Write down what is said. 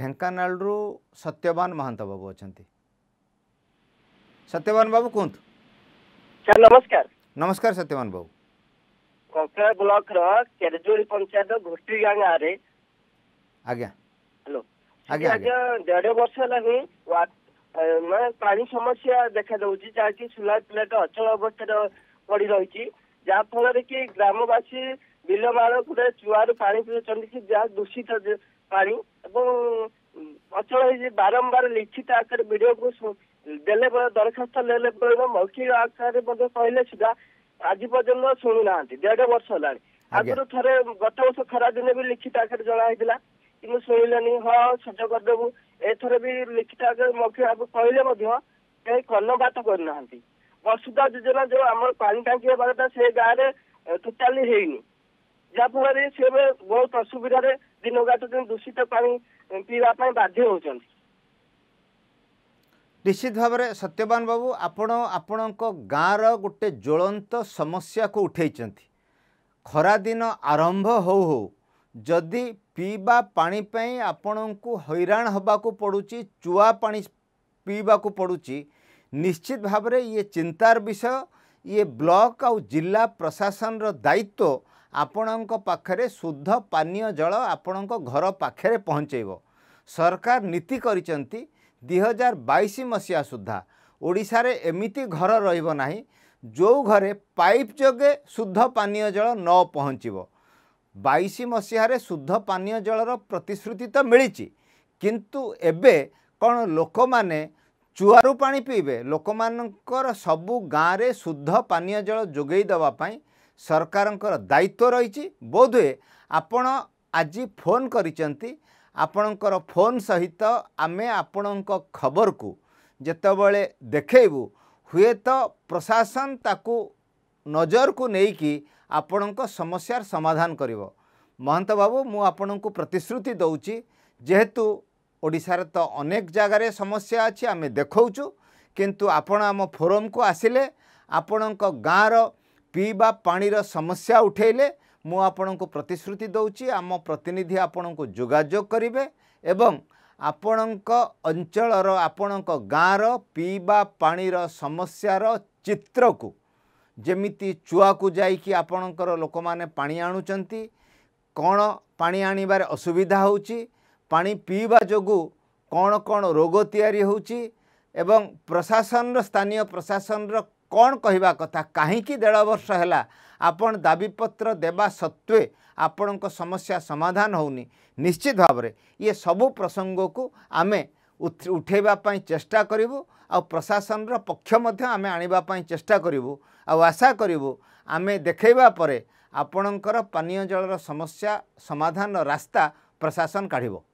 ଢେଙ୍କାନାଳରୁ ସତ୍ୟବାନ ମହାନ୍ତ ବାବୁ ଅଛନ୍ତି ସତ୍ୟବାନ ବାବୁ କୁହନ୍ତୁ ସାର୍ ନମସ୍କାର ନମସ୍କାର ସତ୍ୟବାନ ବାବୁ କଙ୍କଡ଼ା ବ୍ଲକର କେରଜୋଳି ପଞ୍ଚାୟତ ଘୋଟି ଗାଁ ଗାଁରେ ଆଜ୍ଞା ହ୍ୟାଲୋ ଆଜ୍ଞା ଆଜ୍ଞା ଦେଢ଼ ବର୍ଷ ହେଲାଣି ମାନେ ପାଣି ସମସ୍ୟା ଦେଖାଦେଉଛି ଯାହାକି ସୁଲା ପ୍ଲେଟ୍ ଅଚଳ ଅବସ୍ଥାରେ ପଡ଼ି ରହିଛି ଯାହାଫଳରେ କି ଗ୍ରାମବାସୀ ବିଲମାଳ ପୁରା ଚୁଆରୁ ପାଣି ପିଉଛନ୍ତି କି ଯାହା ଦୂଷିତ ପାଣି ଏବଂ ଅଚଳ ହେଇଛି ବାରମ୍ବାର ଲିଖିତ ଆକାରରେ ବିଡିଓକୁ ଦେଲେ ଦରଖାସ୍ତ ନେଲେ ପରେ ମୌଖିକ ଆକାରରେ ମଧ୍ୟ କହିଲେ ସୁଦ୍ଧା ଆଜି ପର୍ଯ୍ୟନ୍ତ ଶୁଣୁନାହାନ୍ତି ଦେଢ ବର୍ଷ ହେଲାଣି ଆଗରୁ ଥରେ ଗତ ବର୍ଷ ଖରା ଦିନେ ବି ଲିଖିତ ଆକାରରେ ଜଣା ହେଇଥିଲା କିନ୍ତୁ ଶୁଣିଲେନି ହଁ ସଜ କରିଦେବୁ ଏଥର ବି ଲିଖିତ ଆକାରରେ ମୌଖିକ ଆଗକୁ କହିଲେ ମଧ୍ୟ କେହି କର୍ଣ୍ଣପାତ କରିନାହାନ୍ତି ବସୁଧା ଯୋଜନା ଯୋଉ ଆମର ପାଣି ଟାଙ୍କି ହେବା କଥା ସେ ଗାଁରେ ଟୋଟାଲି ହେଇନି ଯାହାଫଳରେ ସେ ଏବେ ବହୁତ ଅସୁବିଧାରେ ଦିନ ଗାଠ ଦିନ ଦୂଷିତ ପାଣି ପିଇବା ପାଇଁ ବାଧ୍ୟ ହେଉଛନ୍ତି ନିଶ୍ଚିତ ଭାବରେ ସତ୍ୟବାନ ବାବୁ ଆପଣ ଆପଣଙ୍କ ଗାଁର ଗୋଟେ ଜ୍ୱଳନ୍ତ ସମସ୍ୟାକୁ ଉଠାଇଛନ୍ତି ଖରାଦିନ ଆରମ୍ଭ ହଉ ହଉ ଯଦି ପିଇବା ପାଣି ପାଇଁ ଆପଣଙ୍କୁ ହଇରାଣ ହେବାକୁ ପଡ଼ୁଛି ଚୁଆ ପାଣି ପିଇବାକୁ ପଡ଼ୁଛି ନିଶ୍ଚିତ ଭାବରେ ଇଏ ଚିନ୍ତାର ବିଷୟ ଇଏ ବ୍ଲକ୍ ଆଉ ଜିଲ୍ଲା ପ୍ରଶାସନର ଦାୟିତ୍ୱ ଆପଣଙ୍କ ପାଖରେ ଶୁଦ୍ଧ ପାନୀୟ ଜଳ ଆପଣଙ୍କ ଘର ପାଖରେ ପହଞ୍ଚାଇବ ସରକାର ନୀତି କରିଛନ୍ତି ଦୁଇ ହଜାର ବାଇଶ ମସିହା ସୁଦ୍ଧା ଓଡ଼ିଶାରେ ଏମିତି ଘର ରହିବ ନାହିଁ ଯେଉଁ ଘରେ ପାଇପ୍ ଯୋଗେ ଶୁଦ୍ଧ ପାନୀୟ ଜଳ ନ ପହଞ୍ଚିବ ବାଇଶ ମସିହାରେ ଶୁଦ୍ଧ ପାନୀୟ ଜଳର ପ୍ରତିଶ୍ରୁତି ତ ମିଳିଛି କିନ୍ତୁ ଏବେ କ'ଣ ଲୋକମାନେ ଚୁଆରୁ ପାଣି ପିଇବେ ଲୋକମାନଙ୍କର ସବୁ ଗାଁରେ ଶୁଦ୍ଧ ପାନୀୟ ଜଳ ଯୋଗାଇ ଦେବା ପାଇଁ ସରକାରଙ୍କର ଦାୟିତ୍ୱ ରହିଛି ବୋଧହୁଏ ଆପଣ ଆଜି ଫୋନ୍ କରିଛନ୍ତି ଆପଣଙ୍କର ଫୋନ୍ ସହିତ ଆମେ ଆପଣଙ୍କ ଖବରକୁ ଯେତେବେଳେ ଦେଖେଇବୁ ହୁଏତ ପ୍ରଶାସନ ତାକୁ ନଜରକୁ ନେଇକି ଆପଣଙ୍କ ସମସ୍ୟାର ସମାଧାନ କରିବ ମହନ୍ତ ବାବୁ ମୁଁ ଆପଣଙ୍କୁ ପ୍ରତିଶ୍ରୁତି ଦେଉଛି ଯେହେତୁ ଓଡ଼ିଶାରେ ତ ଅନେକ ଜାଗାରେ ସମସ୍ୟା ଅଛି ଆମେ ଦେଖାଉଛୁ କିନ୍ତୁ ଆପଣ ଆମ ଫୋରମ୍କୁ ଆସିଲେ ଆପଣଙ୍କ ଗାଁର ପିଇବା ପାଣିର ସମସ୍ୟା ଉଠାଇଲେ ମୁଁ ଆପଣଙ୍କୁ ପ୍ରତିଶ୍ରୁତି ଦେଉଛି ଆମ ପ୍ରତିନିଧି ଆପଣଙ୍କୁ ଯୋଗାଯୋଗ କରିବେ ଏବଂ ଆପଣଙ୍କ ଅଞ୍ଚଳର ଆପଣଙ୍କ ଗାଁର ପିଇବା ପାଣିର ସମସ୍ୟାର ଚିତ୍ରକୁ ଯେମିତି ଚୁଆକୁ ଯାଇକି ଆପଣଙ୍କର ଲୋକମାନେ ପାଣି ଆଣୁଛନ୍ତି କ'ଣ ପାଣି ଆଣିବାରେ ଅସୁବିଧା ହେଉଛି ପାଣି ପିଇବା ଯୋଗୁଁ କ'ଣ କ'ଣ ରୋଗ ତିଆରି ହେଉଛି ଏବଂ ପ୍ରଶାସନର ସ୍ଥାନୀୟ ପ୍ରଶାସନର କ'ଣ କହିବା କଥା କାହିଁକି ଦେଢ଼ ବର୍ଷ ହେଲା ଆପଣ ଦାବିପତ୍ର ଦେବା ସତ୍ତ୍ୱେ ଆପଣଙ୍କ ସମସ୍ୟା ସମାଧାନ ହେଉନି ନିଶ୍ଚିତ ଭାବରେ ଇଏ ସବୁ ପ୍ରସଙ୍ଗକୁ ଆମେ ଉଠାଇବା ପାଇଁ ଚେଷ୍ଟା କରିବୁ ଆଉ ପ୍ରଶାସନର ପକ୍ଷ ମଧ୍ୟ ଆମେ ଆଣିବା ପାଇଁ ଚେଷ୍ଟା କରିବୁ ଆଉ ଆଶା କରିବୁ ଆମେ ଦେଖାଇବା ପରେ ଆପଣଙ୍କର ପାନୀୟ ଜଳର ସମସ୍ୟା ସମାଧାନର ରାସ୍ତା ପ୍ରଶାସନ କାଢ଼ିବ